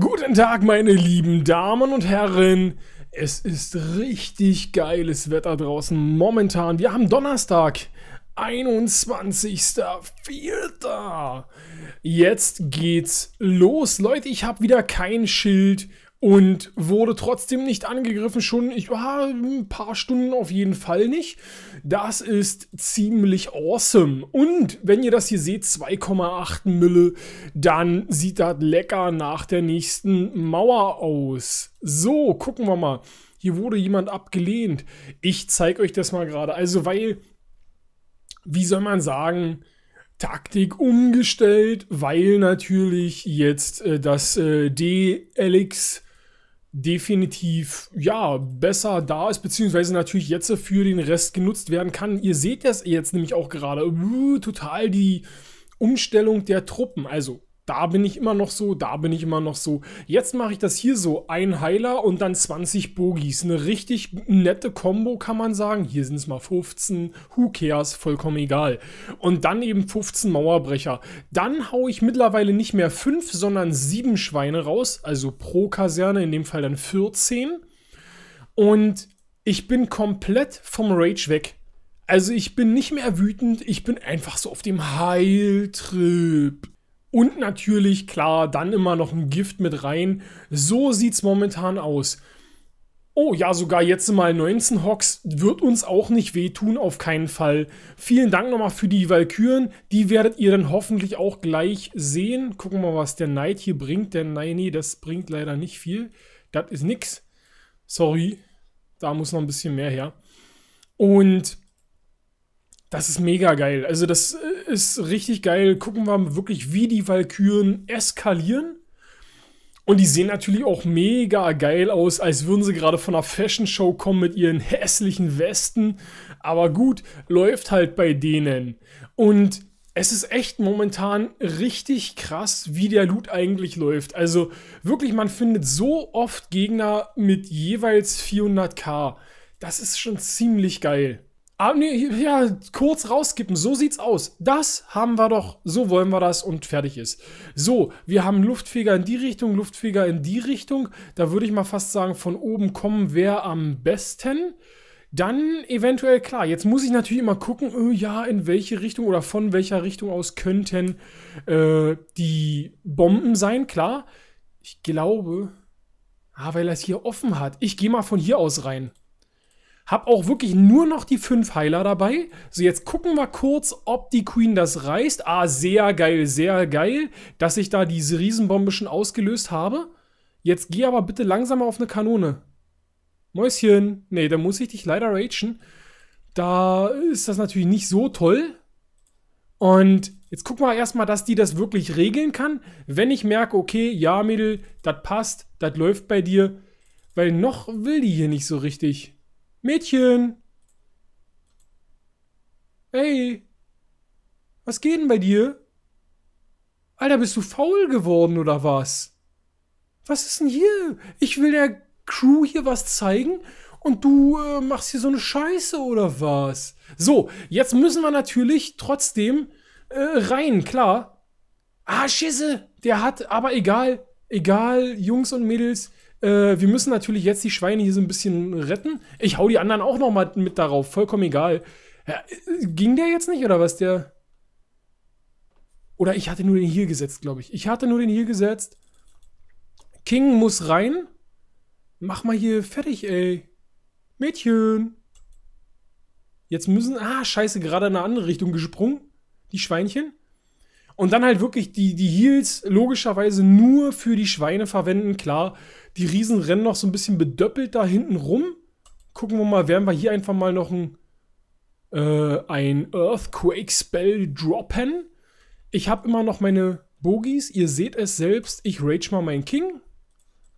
Guten Tag, meine lieben Damen und Herren. Es ist richtig geiles Wetter draußen momentan. Wir haben Donnerstag, 21.04. Jetzt geht's los. Leute, ich habe wieder kein Schild und wurde trotzdem nicht angegriffen, schon ich, ah, ein paar Stunden auf jeden Fall nicht. Das ist ziemlich awesome. Und wenn ihr das hier seht, 2,8 Mülle, dann sieht das lecker nach der nächsten Mauer aus. So, gucken wir mal. Hier wurde jemand abgelehnt. Ich zeige euch das mal gerade. Also, weil, wie soll man sagen, Taktik umgestellt, weil natürlich jetzt äh, das äh, D-Elix definitiv ja besser da ist, beziehungsweise natürlich jetzt für den Rest genutzt werden kann. Ihr seht das jetzt nämlich auch gerade. Uh, total die Umstellung der Truppen. Also da bin ich immer noch so, da bin ich immer noch so. Jetzt mache ich das hier so, ein Heiler und dann 20 Bogies. Eine richtig nette Combo kann man sagen. Hier sind es mal 15, who cares, vollkommen egal. Und dann eben 15 Mauerbrecher. Dann haue ich mittlerweile nicht mehr 5, sondern 7 Schweine raus, also pro Kaserne, in dem Fall dann 14. Und ich bin komplett vom Rage weg. Also ich bin nicht mehr wütend, ich bin einfach so auf dem Heiltrip. Und natürlich, klar, dann immer noch ein Gift mit rein. So sieht es momentan aus. Oh ja, sogar jetzt mal 19 Hawks wird uns auch nicht wehtun, auf keinen Fall. Vielen Dank nochmal für die Valkyren. Die werdet ihr dann hoffentlich auch gleich sehen. Gucken wir mal, was der Knight hier bringt. Der nein, nee, das bringt leider nicht viel. Das ist nix. Sorry, da muss noch ein bisschen mehr her. Und das ist mega geil. Also, das äh, ist richtig geil. Gucken wir wirklich, wie die Valkyren eskalieren. Und die sehen natürlich auch mega geil aus, als würden sie gerade von einer Fashion Show kommen mit ihren hässlichen Westen. Aber gut, läuft halt bei denen. Und es ist echt momentan richtig krass, wie der Loot eigentlich läuft. Also wirklich, man findet so oft Gegner mit jeweils 400k. Das ist schon ziemlich geil. Ah, nee, ja, kurz rauskippen. So sieht's aus. Das haben wir doch. So wollen wir das und fertig ist. So, wir haben Luftfeger in die Richtung, Luftfeger in die Richtung. Da würde ich mal fast sagen, von oben kommen wäre am besten. Dann eventuell, klar, jetzt muss ich natürlich immer gucken, oh ja, in welche Richtung oder von welcher Richtung aus könnten äh, die Bomben sein, klar. Ich glaube, ah, weil er es hier offen hat. Ich gehe mal von hier aus rein. Hab auch wirklich nur noch die fünf Heiler dabei. So, jetzt gucken wir kurz, ob die Queen das reißt. Ah, sehr geil, sehr geil, dass ich da diese Riesenbombe schon ausgelöst habe. Jetzt geh aber bitte langsamer auf eine Kanone. Mäuschen. Nee, da muss ich dich leider ragen. Da ist das natürlich nicht so toll. Und jetzt gucken wir erstmal, dass die das wirklich regeln kann. Wenn ich merke, okay, ja, Mädel, das passt, das läuft bei dir. Weil noch will die hier nicht so richtig. Mädchen! Hey! Was geht denn bei dir? Alter, bist du faul geworden oder was? Was ist denn hier? Ich will der Crew hier was zeigen und du äh, machst hier so eine Scheiße oder was? So, jetzt müssen wir natürlich trotzdem äh, rein, klar. Ah, Schisse, der hat, aber egal, egal, Jungs und Mädels, äh, wir müssen natürlich jetzt die Schweine hier so ein bisschen retten. Ich hau die anderen auch noch mal mit darauf, vollkommen egal. Ja, äh, ging der jetzt nicht oder was der? Oder ich hatte nur den hier gesetzt, glaube ich. Ich hatte nur den hier gesetzt. King muss rein. Mach mal hier fertig, ey. Mädchen. Jetzt müssen... Ah, scheiße, gerade in eine andere Richtung gesprungen. Die Schweinchen. Und dann halt wirklich die, die Heels logischerweise nur für die Schweine verwenden. Klar, die Riesen rennen noch so ein bisschen bedöppelt da hinten rum. Gucken wir mal, werden wir hier einfach mal noch ein, äh, ein Earthquake-Spell droppen. Ich habe immer noch meine Bogies. Ihr seht es selbst. Ich rage mal meinen King.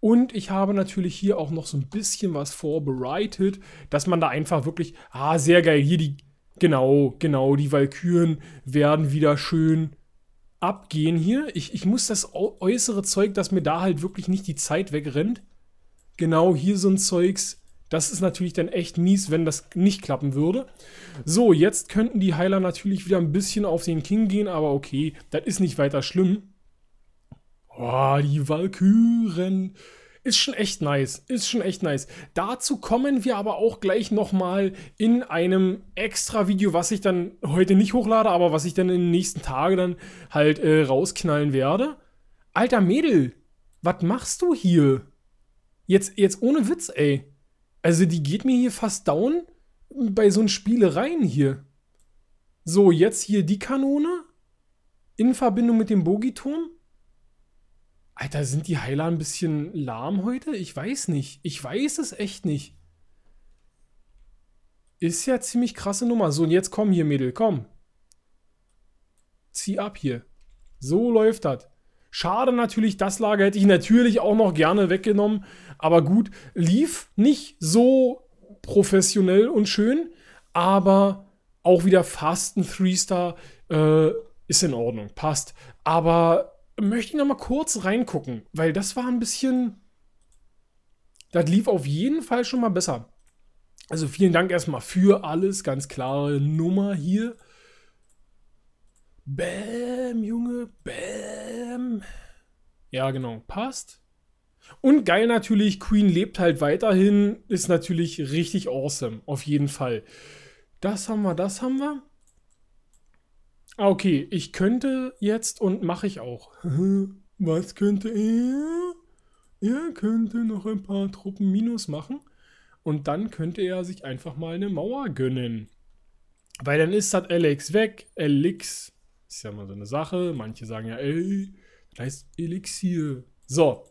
Und ich habe natürlich hier auch noch so ein bisschen was vorbereitet, dass man da einfach wirklich... Ah, sehr geil. Hier die... Genau, genau. Die Valkyren werden wieder schön abgehen hier. Ich, ich muss das äußere Zeug, dass mir da halt wirklich nicht die Zeit wegrennt. Genau hier so ein Zeugs. Das ist natürlich dann echt mies, wenn das nicht klappen würde. So, jetzt könnten die Heiler natürlich wieder ein bisschen auf den King gehen, aber okay, das ist nicht weiter schlimm. Oh, die Valkyren. Ist schon echt nice. Ist schon echt nice. Dazu kommen wir aber auch gleich nochmal in einem extra Video, was ich dann heute nicht hochlade, aber was ich dann in den nächsten Tagen dann halt äh, rausknallen werde. Alter Mädel, was machst du hier? Jetzt, jetzt ohne Witz, ey. Also die geht mir hier fast down bei so einem Spielereien hier. So, jetzt hier die Kanone in Verbindung mit dem Bogiturm. Alter, sind die Heiler ein bisschen lahm heute? Ich weiß nicht. Ich weiß es echt nicht. Ist ja ziemlich krasse Nummer. So, und jetzt komm hier, Mädel, komm. Zieh ab hier. So läuft das. Schade natürlich, das Lager hätte ich natürlich auch noch gerne weggenommen. Aber gut, lief nicht so professionell und schön. Aber auch wieder fast ein 3 star äh, ist in Ordnung, passt. Aber möchte ich noch mal kurz reingucken, weil das war ein bisschen. Das lief auf jeden Fall schon mal besser. Also vielen Dank erstmal für alles. Ganz klare Nummer hier. Bäm, Junge. Bäm. Ja, genau. Passt. Und geil natürlich, Queen lebt halt weiterhin. Ist natürlich richtig awesome. Auf jeden Fall. Das haben wir, das haben wir. Ah, okay, ich könnte jetzt und mache ich auch. Was könnte er? Er könnte noch ein paar Truppen minus machen und dann könnte er sich einfach mal eine Mauer gönnen. Weil dann ist das Alex weg. Elix ist ja mal so eine Sache. Manche sagen ja, ey, das heißt Elixier. So,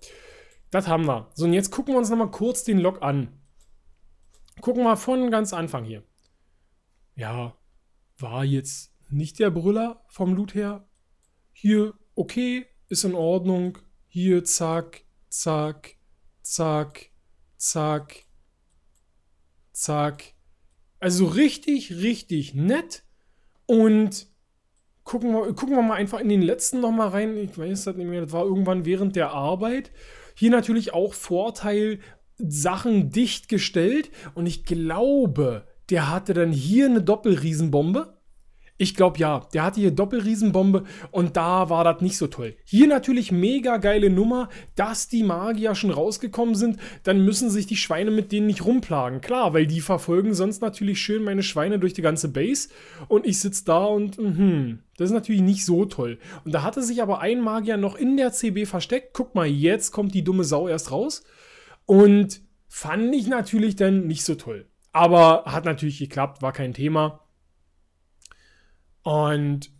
das haben wir. So, und jetzt gucken wir uns nochmal kurz den Log an. Gucken wir von ganz Anfang hier. Ja, war jetzt nicht der Brüller vom Loot her. Hier, okay, ist in Ordnung. Hier, zack, zack, zack, zack, zack. Also richtig, richtig nett. Und gucken wir, gucken wir mal einfach in den letzten nochmal rein. Ich weiß das nicht mehr, das war irgendwann während der Arbeit. Hier natürlich auch Vorteil, Sachen dicht gestellt. Und ich glaube, der hatte dann hier eine Doppelriesenbombe. Ich glaube ja, der hatte hier Doppelriesenbombe und da war das nicht so toll. Hier natürlich mega geile Nummer, dass die Magier schon rausgekommen sind, dann müssen sich die Schweine mit denen nicht rumplagen. Klar, weil die verfolgen sonst natürlich schön meine Schweine durch die ganze Base und ich sitze da und mhm. Das ist natürlich nicht so toll. Und da hatte sich aber ein Magier noch in der CB versteckt. Guck mal, jetzt kommt die dumme Sau erst raus. Und fand ich natürlich dann nicht so toll. Aber hat natürlich geklappt, war kein Thema. Und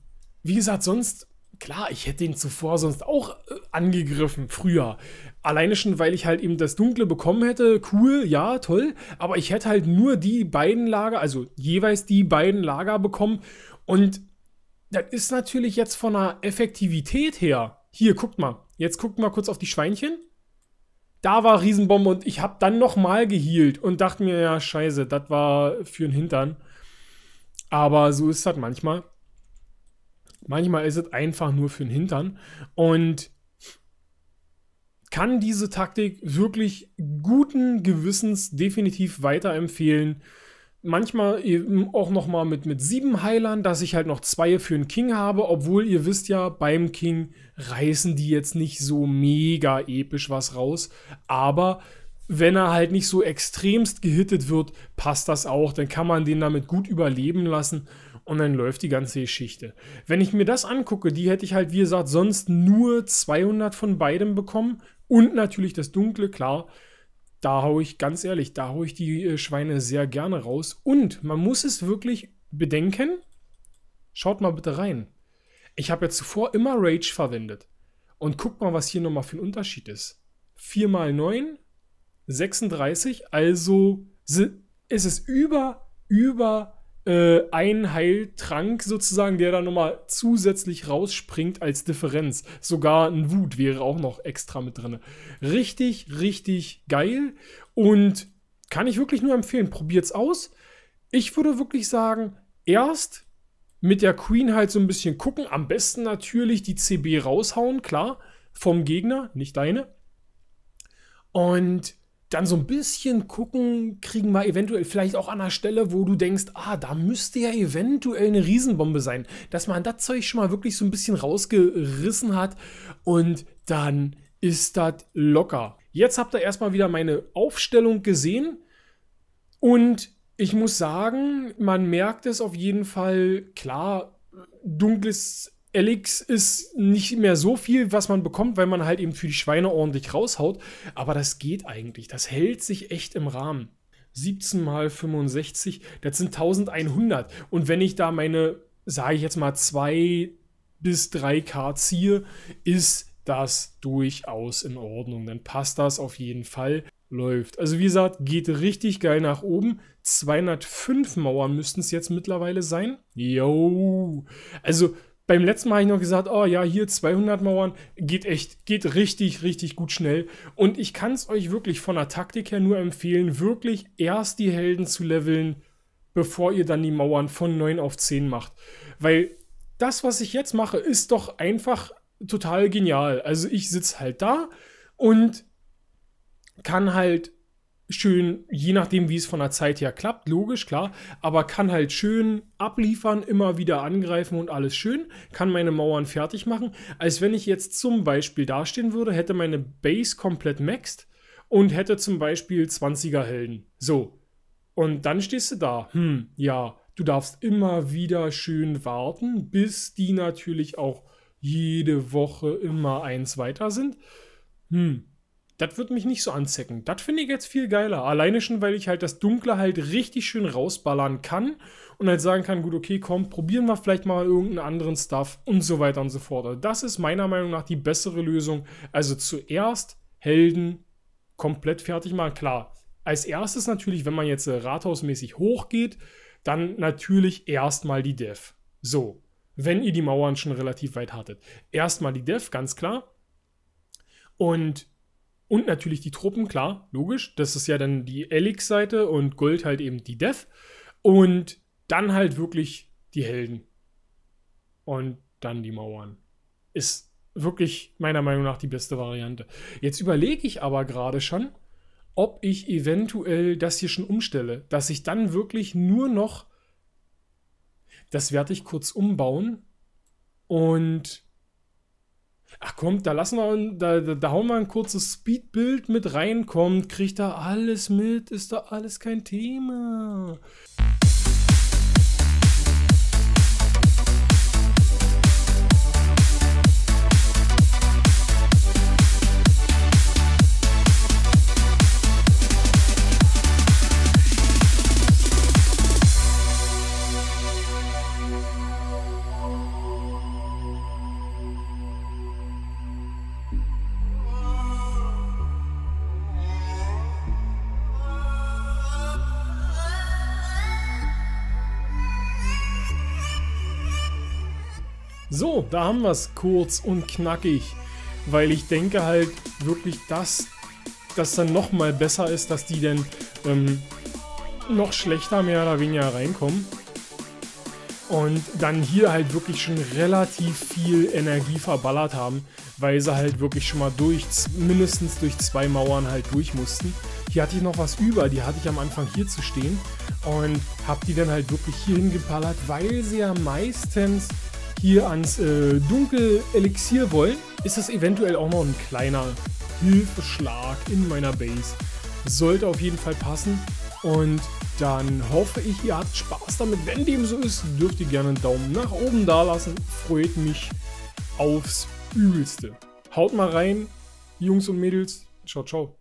wie gesagt, sonst, klar, ich hätte ihn zuvor sonst auch äh, angegriffen, früher. Alleine schon, weil ich halt eben das Dunkle bekommen hätte. Cool, ja, toll. Aber ich hätte halt nur die beiden Lager, also jeweils die beiden Lager bekommen. Und das ist natürlich jetzt von der Effektivität her. Hier, guckt mal. Jetzt guckt mal kurz auf die Schweinchen. Da war Riesenbombe und ich habe dann nochmal gehealt und dachte mir, ja, scheiße, das war für den Hintern. Aber so ist das manchmal. Manchmal ist es einfach nur für den Hintern. Und kann diese Taktik wirklich guten Gewissens definitiv weiterempfehlen. Manchmal eben auch nochmal mit, mit sieben Heilern, dass ich halt noch zwei für den King habe, obwohl ihr wisst ja, beim King reißen die jetzt nicht so mega episch was raus. Aber wenn er halt nicht so extremst gehittet wird, passt das auch. Dann kann man den damit gut überleben lassen und dann läuft die ganze Geschichte. Wenn ich mir das angucke, die hätte ich halt, wie gesagt, sonst nur 200 von beidem bekommen und natürlich das Dunkle, klar. Da haue ich ganz ehrlich, da haue ich die äh, Schweine sehr gerne raus. Und man muss es wirklich bedenken. Schaut mal bitte rein. Ich habe ja zuvor immer Rage verwendet. Und guck mal, was hier nochmal für ein Unterschied ist. 4 mal 9, 36, also ist es über, über äh, ein Heiltrank sozusagen, der da nochmal zusätzlich rausspringt als Differenz. Sogar ein Wut wäre auch noch extra mit drin. Richtig, richtig geil und kann ich wirklich nur empfehlen. Probiert's aus. Ich würde wirklich sagen, erst mit der Queen halt so ein bisschen gucken. Am besten natürlich die CB raushauen, klar, vom Gegner, nicht deine. Und dann so ein bisschen gucken, kriegen wir eventuell vielleicht auch an der Stelle, wo du denkst, ah, da müsste ja eventuell eine Riesenbombe sein, dass man das Zeug schon mal wirklich so ein bisschen rausgerissen hat und dann ist das locker. Jetzt habt ihr erstmal wieder meine Aufstellung gesehen und ich muss sagen, man merkt es auf jeden Fall, klar, dunkles Elix ist nicht mehr so viel, was man bekommt, weil man halt eben für die Schweine ordentlich raushaut. Aber das geht eigentlich. Das hält sich echt im Rahmen. 17 mal 65, das sind 1100. Und wenn ich da meine, sage ich jetzt mal, 2 bis 3K ziehe, ist das durchaus in Ordnung. Dann passt das auf jeden Fall. Läuft. Also wie gesagt, geht richtig geil nach oben. 205 Mauern müssten es jetzt mittlerweile sein. Yo. Also beim letzten Mal habe ich noch gesagt, oh ja, hier 200 Mauern geht echt, geht richtig, richtig gut schnell. Und ich kann es euch wirklich von der Taktik her nur empfehlen, wirklich erst die Helden zu leveln, bevor ihr dann die Mauern von 9 auf 10 macht. Weil das, was ich jetzt mache, ist doch einfach total genial. Also ich sitze halt da und kann halt schön, je nachdem, wie es von der Zeit her klappt, logisch, klar, aber kann halt schön abliefern, immer wieder angreifen und alles schön, kann meine Mauern fertig machen, als wenn ich jetzt zum Beispiel dastehen würde, hätte meine Base komplett maxed und hätte zum Beispiel 20er Helden. So. Und dann stehst du da. Hm, ja, du darfst immer wieder schön warten, bis die natürlich auch jede Woche immer eins weiter sind. Hm, das wird mich nicht so anzecken. Das finde ich jetzt viel geiler. Alleine schon, weil ich halt das Dunkle halt richtig schön rausballern kann und halt sagen kann, gut, okay, komm, probieren wir vielleicht mal irgendeinen anderen Stuff und so weiter und so fort. Also das ist meiner Meinung nach die bessere Lösung. Also zuerst Helden komplett fertig machen. Klar, als erstes natürlich, wenn man jetzt äh, rathausmäßig hochgeht, dann natürlich erstmal die Dev. So, wenn ihr die Mauern schon relativ weit hattet. Erstmal die Dev, ganz klar. Und und natürlich die Truppen, klar, logisch. Das ist ja dann die Elix-Seite und Gold halt eben die Death. Und dann halt wirklich die Helden. Und dann die Mauern. Ist wirklich meiner Meinung nach die beste Variante. Jetzt überlege ich aber gerade schon, ob ich eventuell das hier schon umstelle, dass ich dann wirklich nur noch das werde ich kurz umbauen und Ach komm, da lassen wir, da, da, da hauen wir ein kurzes Speedbild mit rein, kommt, kriegt da alles mit, ist da alles kein Thema. So, da haben wir es kurz und knackig, weil ich denke halt wirklich, dass das dann nochmal besser ist, dass die denn ähm, noch schlechter mehr oder weniger reinkommen. Und dann hier halt wirklich schon relativ viel Energie verballert haben, weil sie halt wirklich schon mal durch, mindestens durch zwei Mauern halt durch mussten. Hier hatte ich noch was über, die hatte ich am Anfang hier zu stehen und habe die dann halt wirklich hier hingeballert, weil sie ja meistens hier ans äh, Dunkel-Elixier wollen, ist das eventuell auch noch ein kleiner Hilfeschlag in meiner Base. Sollte auf jeden Fall passen. Und dann hoffe ich, ihr habt Spaß damit. Wenn dem so ist, dürft ihr gerne einen Daumen nach oben da lassen. Freut mich aufs Übelste. Haut mal rein, Jungs und Mädels. Ciao, ciao.